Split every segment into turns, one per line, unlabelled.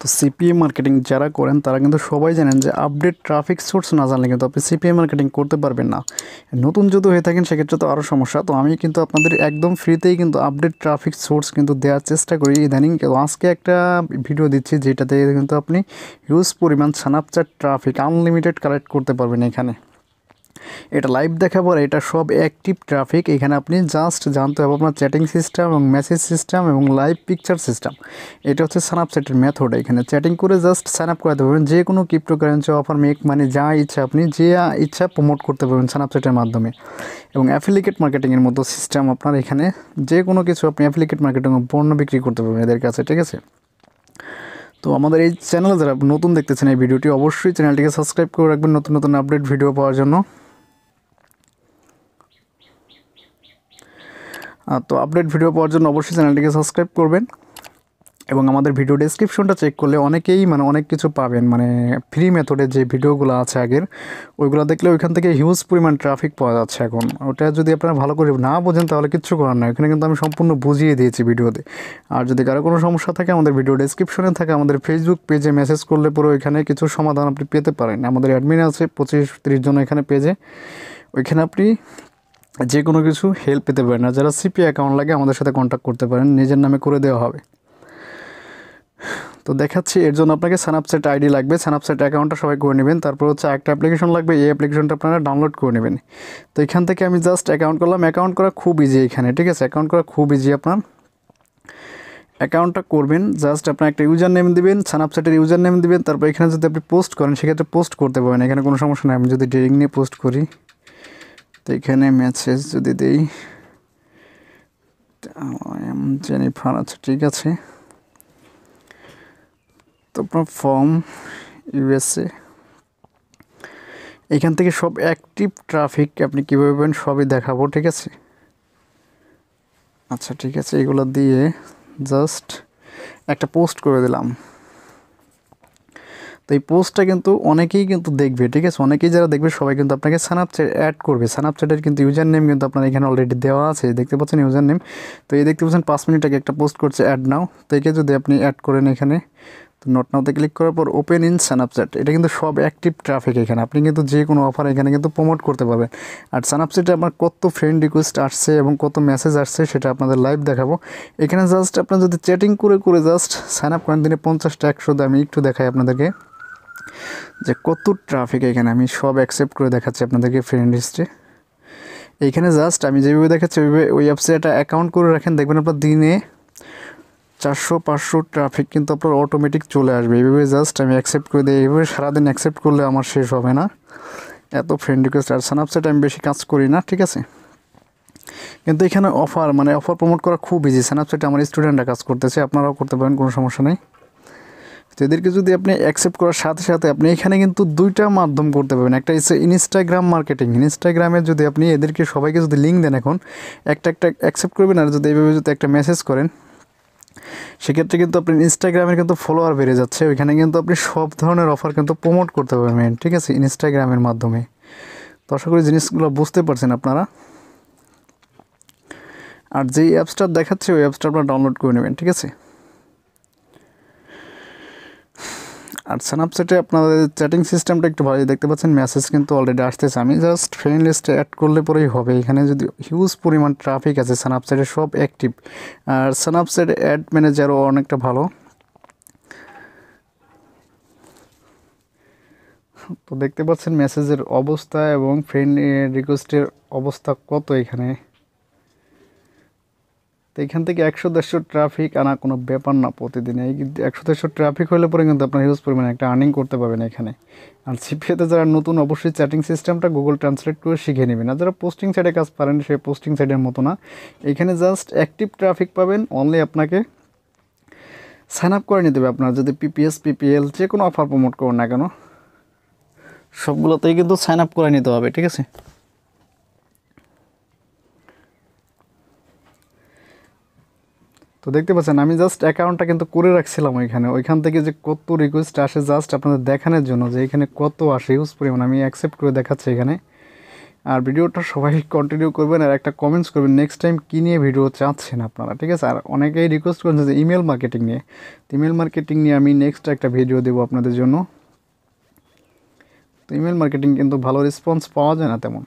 তো CPA marketing যারা করেন তারা কিন্তু সবাই জানেন যে আপডেট ট্রাফিক সোর্স না জানলে কিন্তু আপনি সিপিএ মার্কেটিং করতে পারবেন না নতুন যদি হয়ে থাকেন সেক্ষেত্রে তো আরও সমস্যা তো আমি কিন্তু আপনাদের একদম ফ্রিতেই কিন্তু আপডেট ট্রাফিক সোর্স কিন্তু দেওয়ার চেষ্টা করি ইদানিং আজকে একটা ভিডিও দিচ্ছি যেটাতে কিন্তু আপনি হিউজ পরিমাণ স্ন্যাপচ্যাট ট্রাফিক আনলিমিটেড কালেক্ট করতে পারবেন এখানে এটা লাইভ দেখাবো আর এটা সব অ্যাক্টিভ ট্রাফিক এখানে আপনি জাস্ট জানতে হবে আপনার চ্যাটিং সিস্টেম এবং মেসেজ সিস্টেম এবং লাইভ পিকচার সিস্টেম এটা হচ্ছে স্যানাপচ্যাটের মেথড এখানে চ্যাটিং করে জাস্ট সান আপ করাতে পারবেন যে কোনো ক্রিপ্টোকারেন্সি অফার মেক মানে যা ইচ্ছা আপনি যে ইচ্ছা প্রমোট করতে পারবেন স্যানাপচ্যাটের মাধ্যমে এবং অ্যাফিলিকেট মার্কেটিংয়ের মতো সিস্টেম আপনার এখানে যে কোনো কিছু আপনি অ্যাফিলিকেট মার্কেটিং পণ্য বিক্রি করতে পারবেন এদের কাছে ঠিক আছে তো আমাদের এই চ্যানেলে যারা নতুন দেখতেছেন এই ভিডিওটি অবশ্যই চ্যানেলটিকে সাবস্ক্রাইব করে রাখবেন নতুন নতুন আপডেট ভিডিও পাওয়ার জন্য তো আপডেট ভিডিও পাওয়ার জন্য অবশ্যই চ্যানেলটিকে সাবস্ক্রাইব করবেন এবং আমাদের ভিডিও ডেসক্রিপশনটা চেক করলে অনেকেই মানে অনেক কিছু পাবেন মানে ফ্রি মেথডে যে ভিডিওগুলো আছে আগের ওইগুলো দেখলে ওইখান থেকে হিউজ পরিমাণ ট্রাফিক পাওয়া যাচ্ছে এখন ওটা যদি আপনারা ভালো করে না বোঝেন তাহলে কিচ্ছু করার নাই ওখানে কিন্তু আমি সম্পূর্ণ বুঝিয়ে দিয়েছি ভিডিওতে আর যদি কারো কোনো সমস্যা থাকে আমাদের ভিডিও ডিসক্রিপশনে থাকে আমাদের ফেসবুক পেজে মেসেজ করলে পরে ওইখানে কিছু সমাধান আপনি পেতে পারেন আমাদের অ্যাডমিন আছে পঁচিশ তিরিশ জন এখানে পেজে ওইখানে আপনি যে কোনো কিছু হেল্প পেতে পারেন আর যারা সিপি অ্যাকাউন্ট লাগে আমাদের সাথে কন্ট্যাক্ট করতে পারেন নিজের নামে করে দেওয়া হবে তো দেখাচ্ছি এর জন্য আপনাকে স্যানাপচ্যাট আইডি লাগবে স্যানাপচ্যাট অ্যাকাউন্টটা সবাই করে নেবেন তারপর হচ্ছে একটা অ্যাপ্লিকেশন লাগবে এই অ্যাপ্লিকেশনটা আপনারা ডাউনলোড করে নেবেন তো এখান থেকে আমি জাস্ট অ্যাকাউন্ট করলাম অ্যাকাউন্ট করা খুব ইজি এখানে ঠিক আছে অ্যাকাউন্ট করা খুব ইজি আপনার অ্যাকাউন্টটা করবেন জাস্ট আপনার একটা ইউজার নেম দেবেন স্যানাপচ্যাটের ইউজার নেম দেবেন তারপর এখানে যদি আপনি পোস্ট করেন সেক্ষেত্রে পোস্ট করতে পারেন এখানে কোনো সমস্যা নেই আমি যদি ডেরিং নিয়ে পোস্ট করি তো এখানে মেসেজ যদি দেই জেনিফার আচ্ছা ঠিক আছে তো আপনার ফর্ম ইউএসএ এখান থেকে সব অ্যাক্টিভ ট্রাফিক আপনি কীভাবে পাবেন সবই দেখাবো ঠিক আছে আচ্ছা ঠিক আছে এগুলো দিয়ে জাস্ট একটা পোস্ট করে দিলাম তো এই পোস্টটা কিন্তু অনেকেই কিন্তু দেখবে ঠিক আছে অনেকেই যারা দেখবে সবাই কিন্তু আপনাকে স্যানাপচ্যাট অ্যাড করবে স্যানাপচ্যাটের কিন্তু ইউজার নেম কিন্তু আপনার এখানে অলরেডি দেওয়া আছে দেখতে পাচ্ছেন ইউজার নেম তো এই দেখতে পাচ্ছেন পাঁচ মিনিট আগে একটা পোস্ট করছে অ্যাড নাও তো একে যদি আপনি অ্যাড করেন এখানে তো নট নাওতে ক্লিক করার পর ওপেন ইন স্যানাপচ্যাট এটা কিন্তু সব অ্যাক্টিভ ট্রাফিক এখানে আপনি কিন্তু যে কোনো অফার এখানে কিন্তু প্রমোট করতে পারবেন আর স্যানাপচ্যাটে আমার কত ফ্রেন্ড রিকোয়েস্ট আসছে এবং কত মেসেজ আসছে সেটা আপনাদের লাইভ দেখাবো এখানে জাস্ট আপনার যদি চ্যাটিং করে করে জাস্ট সাইন আপ করেন দিনে পঞ্চাশটা একশো আমি একটু দেখাই আপনাদেরকে যে কত ট্রাফিক এখানে আমি সব অ্যাকসেপ্ট করে দেখাচ্ছি আপনাদেরকে ফ্রেন্ড হিস্ট্রি এইখানে জাস্ট আমি যেভাবে দেখাচ্ছি ওইভাবে ওই অ্যাপসে একটা অ্যাকাউন্ট করে রাখেন দেখবেন আপনার দিনে চারশো পাঁচশো ট্রাফিক কিন্তু আপনার অটোমেটিক চলে আসবে এইভাবে জাস্ট আমি অ্যাকসেপ্ট করে দিই এইভাবে সারাদিন অ্যাকসেপ্ট করলে আমার শেষ হবে না এত ফ্রেন্ড রিকোয়েস্ট আর সানাপসেট আমি বেশি কাজ করি না ঠিক আছে কিন্তু এখানে অফার মানে অফার প্রমোট করা খুব ইজি সানাপসেটে আমার স্টুডেন্টরা কাজ করতেছে আপনারাও করতে পারেন কোনো সমস্যা নেই তো এদেরকে যদি আপনি অ্যাকসেপ্ট করার সাথে সাথে আপনি এখানে কিন্তু দুইটা মাধ্যম করতে পারবেন একটা হচ্ছে ইনস্টাগ্রাম মার্কেটিং ইনস্টাগ্রামে যদি আপনি এদেরকে সবাইকে যদি লিঙ্ক দেন এখন একটা একটা অ্যাকসেপ্ট করবেন আর যদি এইভাবে যদি একটা মেসেজ করেন সেক্ষেত্রে কিন্তু আপনি ইনস্টাগ্রামের কিন্তু ফলোয়ার বেড়ে যাচ্ছে ওইখানে কিন্তু আপনি সব ধরনের অফার কিন্তু প্রমোট করতে পারবেন ঠিক আছে ইনস্টাগ্রামের মাধ্যমে তো আশা করি জিনিসগুলো বুঝতে পারছেন আপনারা আর যেই অ্যাপসটা দেখাচ্ছে ওই অ্যাপসটা আপনারা ডাউনলোড করে নেবেন ঠিক আছে আর স্ন্যাপচ্যাটে আপনাদের চ্যাটিং সিস্টেমটা একটু ভালো দেখতে পাচ্ছেন মেসেজ কিন্তু অলরেডি আসতেছে আমি জাস্ট ফ্রেন্ড লিস্টে অ্যাড করলে পরেই হবে এখানে যদি হিউজ পরিমাণ ট্রাফিক আছে স্ন্যাপচ্যাটে সব অ্যাক্টিভ আর স্ন্যাপচ্যাটে অ্যাড ম্যানেজারও অনেকটা ভালো তো দেখতে পাচ্ছেন মেসেজের অবস্থা এবং ফ্রেন্ড রিকোয়েস্টের অবস্থা কত এখানে তো এখান থেকে একশো দেড়শো ট্রাফিক আনা কোনো ব্যাপার না প্রতিদিন এই একশো দেড়শো ট্রাফিক হলে পরে কিন্তু আপনার হিউজ পরিমাণে একটা আর্নিং করতে পারবেন এখানে আর সিপিএতে যারা নতুন অবশ্যই চ্যাটিং সিস্টেমটা গুগল ট্রান্সলেট করে শিখে নেবেন আর যারা পোস্টিং সাইডে কাজ পারেন সেই পোস্টিং সাইডের মতো না এখানে জাস্ট অ্যাক্টিভ ট্রাফিক পাবেন অনলি আপনাকে সাইন আপ করে নিতে হবে আপনার যদি পিপিএস পিপিএল যে কোনো অফার প্রমোট করুন না কেন সবগুলোতেই কিন্তু সাইন আপ করে নিতে হবে ঠিক আছে তো দেখতে পাচ্ছেন আমি জাস্ট অ্যাকাউন্টটা কিন্তু করে রাখছিলাম ওইখানে ওইখান থেকে যে কত রিকোয়েস্ট আসে জাস্ট আপনাদের দেখানোর জন্য যে এখানে কত আসে ইউজ পরিমাণ আমি অ্যাকসেপ্ট করে দেখাচ্ছি এখানে আর ভিডিওটা সবাই কন্টিনিউ করবেন আর একটা কমেন্টস করবেন নেক্সট টাইম কী নিয়ে ভিডিও চাচ্ছেন আপনারা ঠিক আছে আর অনেকেই রিকোয়েস্ট করেন যে ইমেল মার্কেটিং নিয়ে ইমেল মার্কেটিং নিয়ে আমি নেক্সট একটা ভিডিও দেবো আপনাদের জন্য তো ইমেল মার্কেটিং কিন্তু ভালো রেসপন্স পাওয়া যায় না তেমন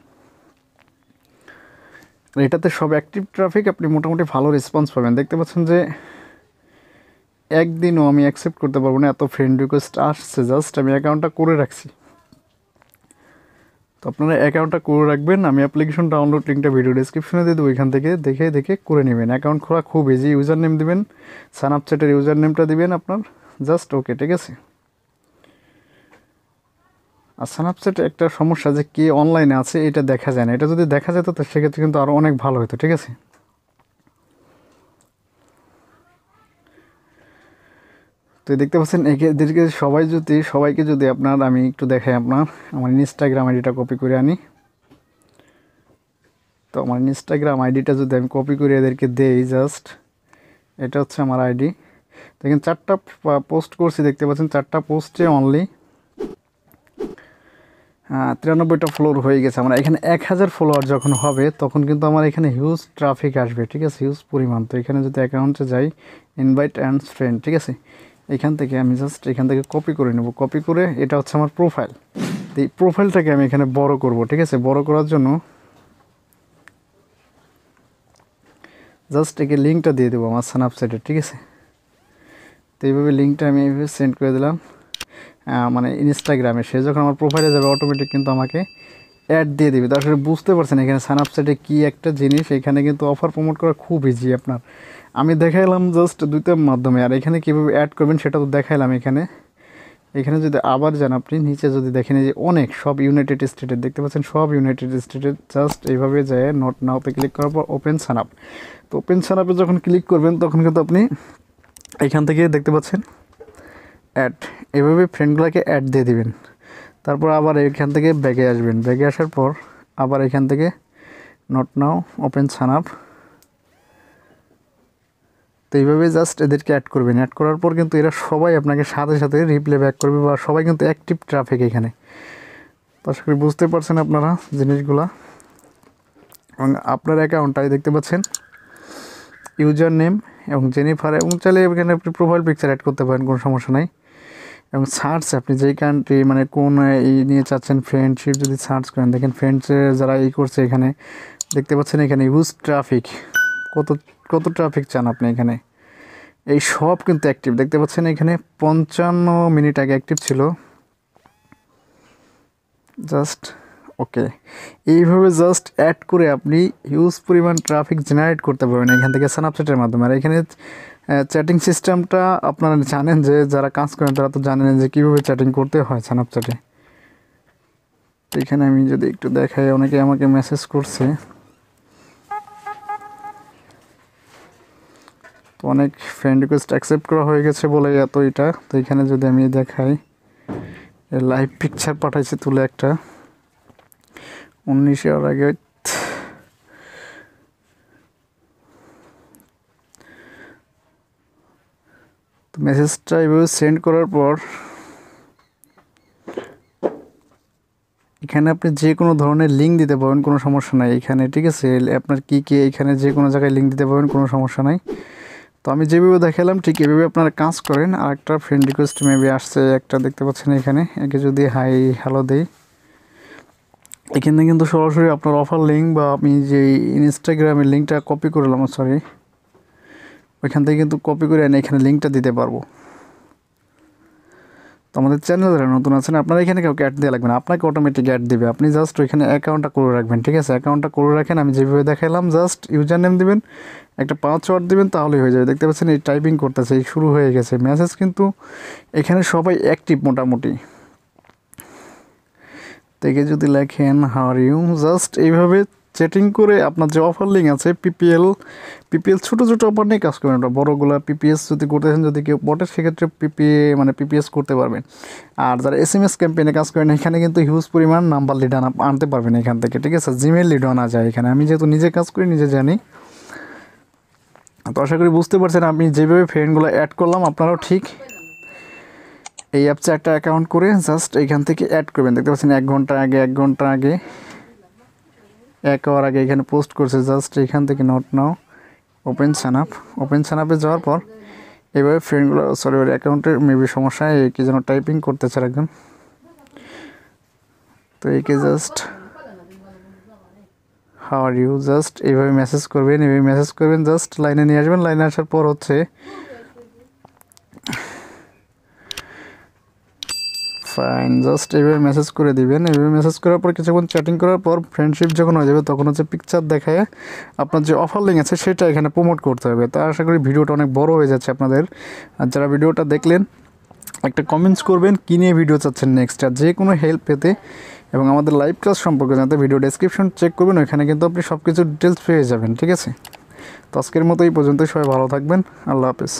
মানে এটাতে সব অ্যাক্টিভ ট্রাফিক আপনি মোটামুটি ভালো রেসপন্স পাবেন দেখতে পাচ্ছেন যে একদিনও আমি অ্যাকসেপ্ট করতে পারবো না এত ফ্রেন্ড রিকোয়েস্ট আসছে জাস্ট আমি অ্যাকাউন্টটা করে রাখছি তো আপনারা অ্যাকাউন্টটা করে রাখবেন আমি অ্যাপ্লিকেশন ডাউনলোড লিঙ্কটা ভিডিও ডিসক্রিপশনে দিয়ে দেবো এখান থেকে দেখে দেখে করে নেবেন অ্যাকাউন্ট খোলা খুব ইজি ইউজার নেম দেবেন সানাপচ্যাটের ইউজার নেমটা দেবেন আপনার জাস্ট ওকে ঠিক আছে আর স্ন্যাপচ্যাট একটা সমস্যা যে কে অনলাইনে আছে এটা দেখা যায় না এটা যদি দেখা যেত তো সেক্ষেত্রে কিন্তু আরও অনেক ভালো হতো ঠিক আছে তো দেখতে পাচ্ছেন এদেরকে সবাই যদি সবাইকে যদি আপনার আমি একটু দেখাই আপনার আমার ইনস্টাগ্রাম আইডিটা কপি করে আনি তো আমার ইনস্টাগ্রাম আইডিটা যদি আমি কপি করে এদেরকে দেই জাস্ট এটা হচ্ছে আমার আইডি দেখেন চারটা পোস্ট করছি দেখতে পাচ্ছেন চারটা পোস্টে অনলি হ্যাঁ, তিরানব্বইটা ফ্লোর হয়ে গেছে আমার এখানে এক হাজার ফলোয়ার যখন হবে তখন কিন্তু আমার এখানে হিউজ ট্রাফিক আসবে ঠিক আছে হিউজ পরিমাণ তো এখানে যদি অ্যাকাউন্টে যাই ইনভাইট অ্যান্ড ফ্রেন্ড ঠিক আছে এখান থেকে আমি জাস্ট এখান থেকে কপি করে নেব কপি করে এটা হচ্ছে আমার প্রোফাইল এই প্রোফাইলটাকে আমি এখানে বড় করব ঠিক আছে বড় করার জন্য জাস্ট একে লিঙ্কটা দিয়ে দেবো আমার স্ন্যাপচ্যাটে ঠিক আছে তো এইভাবে লিঙ্কটা আমি এইভাবে সেন্ড করে দিলাম মানে ইনস্টাগ্রামে সে যখন আমার প্রোফাইলে যাবে অটোমেটিক কিন্তু আমাকে অ্যাড দিয়ে দেবে তার বুঝতে পারছেন এখানে সান আপসাইটে কী একটা জিনিস এখানে কিন্তু অফার প্রমোট করা খুব ইজি আপনার আমি দেখাইলাম জাস্ট দুইটার মাধ্যমে আর এখানে কীভাবে অ্যাড করবেন সেটা তো দেখাইলাম এখানে এখানে যদি আবার যান আপনি নিচে যদি দেখেন যে অনেক সব ইউনাইটেড স্টেটের দেখতে পাচ্ছেন সব ইউনাইটেড স্টেটের জাস্ট এইভাবে যায় নট নাওতে ক্লিক করার পর ওপেন সান আপ তো ওপেন সান আপে যখন ক্লিক করবেন তখন কিন্তু আপনি এখান থেকে দেখতে পাচ্ছেন অ্যাড এভাবে ফ্রেন্ডগুলোকে অ্যাড দিয়ে দিবেন তারপর আবার এখান থেকে ব্যাগে আসবেন ব্যাগে আসার পর আবার এখান থেকে not now open sign up তো এইভাবে জাস্ট এদেরকে অ্যাড করবেন অ্যাড করার পর কিন্তু এরা সবাই আপনাকে সাথে সাথে রিপ্লে ব্যাক করবে বা সবাই কিন্তু অ্যাক্টিভ ট্রাফিক এখানে আশা করি বুঝতে পারছেন আপনারা জিনিসগুলা এবং আপনার অ্যাকাউন্টটাই দেখতে পাচ্ছেন ইউজার নেম এবং জেনিফার এবং চাইলে এখানে আপনি প্রোফাইল পিকচার অ্যাড করতে পারেন কোনো সমস্যা নাই এবং সার্চ আপনি যেই কান্ট্রি মানে কোন এই নিয়ে চাচ্ছেন ফ্রেন্ডশিপ যদি সার্চ করেন দেখেন ফ্রেন্ডসে যারা ই করছে এখানে দেখতে পাচ্ছেন এখানে ইউজ ট্রাফিক কত কত ট্রাফিক চান আপনি এখানে এই সব কিন্তু অ্যাক্টিভ দেখতে পাচ্ছেন এখানে পঞ্চান্ন মিনিট আগে অ্যাক্টিভ ছিল জাস্ট ওকে এইভাবে জাস্ট অ্যাড করে আপনি হিউজ পরিমাণ ট্রাফিক জেনারেট করতে পারবেন এখান থেকে সানাপচ্যাটের মাধ্যমে আর এখানে চ্যাটিং সিস্টেমটা আপনারা জানেন যে যারা কাজ করেন তারা তো জানেন যে কীভাবে চ্যাটিং করতে হয় স্ন্যাপচ্যাটে এখানে আমি যদি একটু দেখাই অনেকে আমাকে মেসেজ করছে তো অনেক ফ্রেন্ড রিকোয়েস্ট অ্যাকসেপ্ট করা হয়ে গেছে বলে এত এটা তো এখানে যদি আমি দেখাই লাইভ পিকচার পাঠাইছি তুলে একটা উনিশে আর আগে মেসেজটা এভাবে সেন্ড করার পর এখানে আপনি যে কোনো ধরনের লিঙ্ক দিতে পারেন কোনো সমস্যা নাই এখানে ঠিক আছে আপনার কী কী এখানে যে কোনো জায়গায় লিঙ্ক দিতে পারেন কোনো সমস্যা নাই তো আমি যেভাবে দেখালাম ঠিক এভাবে আপনারা কাজ করেন আর একটা ফ্রেন্ড রিকোয়েস্ট মেবি আসছে একটা দেখতে পাচ্ছেন এখানে একে যদি হাই হ্যালো দেই এখানে কিন্তু সরাসরি আপনার অফার লিঙ্ক বা আমি যে ইনস্টাগ্রামের লিঙ্কটা কপি করলাম সরি ওইখান থেকে কিন্তু কপি করে এনে এখানে লিঙ্কটা দিতে পারবো তো আমাদের চ্যানেল যারা নতুন আছেন আপনারা এখানে কাউকে অ্যাড দেওয়া লাগবে না আপনাকে অটোমেটিক অ্যাড দেবে আপনি জাস্ট ওইখানে অ্যাকাউন্টটা করে রাখবেন ঠিক আছে অ্যাকাউন্টটা করে রাখেন আমি যেভাবে দেখালাম জাস্ট ইউজার নেম দেবেন একটা পাসওয়ার্ড দেবেন তাহলেই হয়ে যাবে দেখতে পাচ্ছেন এই টাইপিং করতেছে এই শুরু হয়ে গেছে মেসেজ কিন্তু এখানে সবাই অ্যাক্টিভ মোটামুটি থেকে যদি লেখেন হাওয়ার ইউ জাস্ট এইভাবে চ্যাটিং করে আপনার যে অফার লিঙ্ক আছে পিপিএল পিপিএল ছোটো ছোটো অফার নিয়ে কাজ করবেন ওটা বড়োগুলো পিপিএস যদি করতেছেন যদি কেউ বটে সেক্ষেত্রে পিপিএ মানে পিপিএস করতে পারবেন আর যারা এস এম এস ক্যাম্পেইনে কাজ করেন এখানে কিন্তু হিউজ পরিমাণ নাম্বার লিড আনা আনতে পারবেন এখান থেকে ঠিক আছে জিমেল লিড আনা যায় এখানে আমি যেহেতু নিজে কাজ করি নিজে জানি তো আশা করি বুঝতে পারছেন আমি যেভাবে ফ্রেন্ডগুলো অ্যাড করলাম আপনারাও ঠিক এই অ্যাপসে একটা অ্যাকাউন্ট করে জাস্ট এইখান থেকে অ্যাড করবেন দেখতে পাচ্ছেন এক ঘন্টা আগে এক ঘন্টা আগে এক হওয়ার আগে এখানে পোস্ট করছে জাস্ট এখান থেকে note now open sign up open sign আপে যাওয়ার পর এভাবে ফ্রেন্ডগুলো সরি ওর অ্যাকাউন্টের মেবি সমস্যা কি যেন টাইপিং করতেছে একদম তো একে জাস্ট হাওয়ার ইউ জাস্ট এইভাবে মেসেজ করবেন এইভাবে মেসেজ করবেন জাস্ট লাইনে নিয়ে আসবেন লাইনে আসার পর হচ্ছে ফাইন জাস্ট এভাবে মেসেজ করে দিবেন এভাবে মেসেজ করার পর কিছুক্ষণ চ্যাটিং করার পর ফ্রেন্ডশিপ যখন হয়ে যাবে তখন হচ্ছে পিকচার দেখায় আপনার যে অফার লিঙ্ক আছে সেটা এখানে প্রমোট করতে হবে তা আশা করি ভিডিওটা অনেক বড় হয়ে যাচ্ছে আপনাদের আর যারা ভিডিওটা দেখলেন একটা কমেন্টস করবেন কি নিয়ে ভিডিও চাচ্ছেন নেক্সট আর যে কোনো হেল্প পেতে এবং আমাদের লাইভ ক্লাস সম্পর্কে জানতে ভিডিও ডেসক্রিপশন চেক করবেন ওইখানে কিন্তু আপনি সব কিছু ডিটেলস পেয়ে যাবেন ঠিক আছে তো আজকের মতো এই পর্যন্ত সবাই ভালো থাকবেন আল্লাহ হাফেজ